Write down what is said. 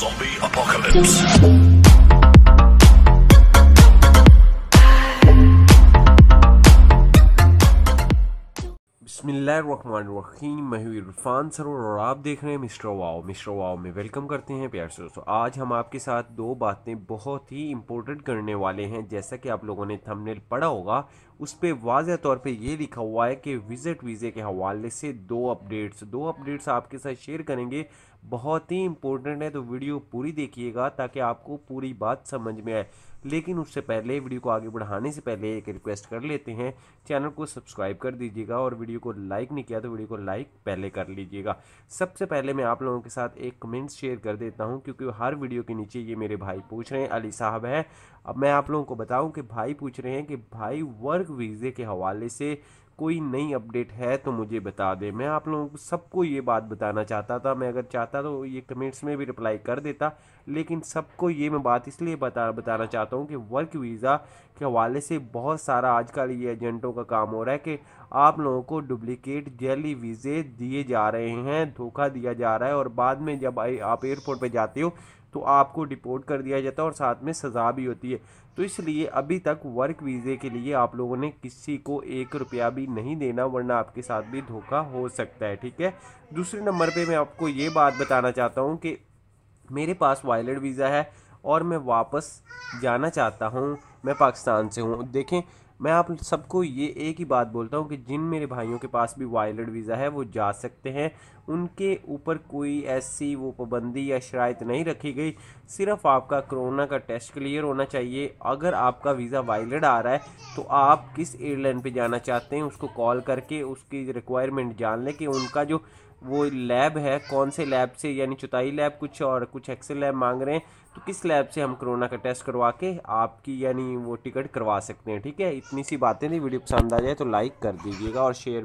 Zombie Apocalypse. बसमीम मैं Irfan server और आप देख रहे हैं मिस्टर वाओ मिस्टर वाओ में वेलकम करते हैं प्यार से दोस्तों आज हम आपके साथ दो बातें बहुत ही इम्पोर्टेंट करने वाले हैं जैसा कि आप लोगों ने थंबनेल पढ़ा होगा उस पर वाज तौर पर ये लिखा हुआ है कि विजिट वीज़े के हवाले से दो अपडेट्स दो अपडेट्स आपके साथ शेयर करेंगे बहुत ही इंपॉर्टेंट है तो वीडियो पूरी देखिएगा ताकि आपको पूरी बात समझ में आए लेकिन उससे पहले वीडियो को आगे बढ़ाने से पहले एक रिक्वेस्ट कर लेते हैं चैनल को सब्सक्राइब कर दीजिएगा और वीडियो को लाइक नहीं किया तो वीडियो को लाइक पहले कर लीजिएगा सबसे पहले मैं आप लोगों के साथ एक कमेंट शेयर कर देता हूँ क्योंकि हर वीडियो के नीचे ये मेरे भाई पूछ रहे हैं अली साहब हैं अब मैं आप लोगों को बताऊं कि भाई पूछ रहे हैं कि भाई वर्क वीज़े के हवाले से कोई नई अपडेट है तो मुझे बता दें मैं आप लोगों को सबको ये बात बताना चाहता था मैं अगर चाहता तो ये कमेंट्स में भी रिप्लाई कर देता लेकिन सबको ये मैं बात इसलिए बता बताना चाहता हूँ कि वर्क वीज़ा के हवाले से बहुत सारा आजकल ये एजेंटों का काम हो रहा है कि आप लोगों को डुप्लीकेट जेली वीज़े दिए जा रहे हैं धोखा दिया जा रहा है और बाद में जब आप एयरपोर्ट पर जाते हो तो आपको डिपोर्ट कर दिया जाता है और साथ में सज़ा भी होती है तो इसलिए अभी तक वर्क वीज़े के लिए आप लोगों ने किसी को एक रुपया भी नहीं देना वरना आपके साथ भी धोखा हो सकता है ठीक है दूसरे नंबर पे मैं आपको ये बात बताना चाहता हूँ कि मेरे पास वायलट वीज़ा है और मैं वापस जाना चाहता हूँ मैं पाकिस्तान से हूँ देखें मैं आप सबको ये एक ही बात बोलता हूँ कि जिन मेरे भाइयों के पास भी वायलट वीज़ा है वो जा सकते हैं उनके ऊपर कोई ऐसी वो पाबंदी या शरात नहीं रखी गई सिर्फ आपका कोरोना का टेस्ट क्लियर होना चाहिए अगर आपका वीज़ा वायलट आ रहा है तो आप किस एयरलाइन पे जाना चाहते हैं उसको कॉल करके उसकी रिक्वायरमेंट जान लें कि उनका जो वो लैब है कौन से लैब से यानी चुताई लैब कुछ और कुछ एक्सेल लैब मांग रहे हैं तो किस लैब से हम कोरोना का टेस्ट करवा के आपकी यानी वो टिकट करवा सकते हैं ठीक है इतनी सी बातें थी वीडियो पसंद आ जाए तो लाइक कर दीजिएगा और शेयर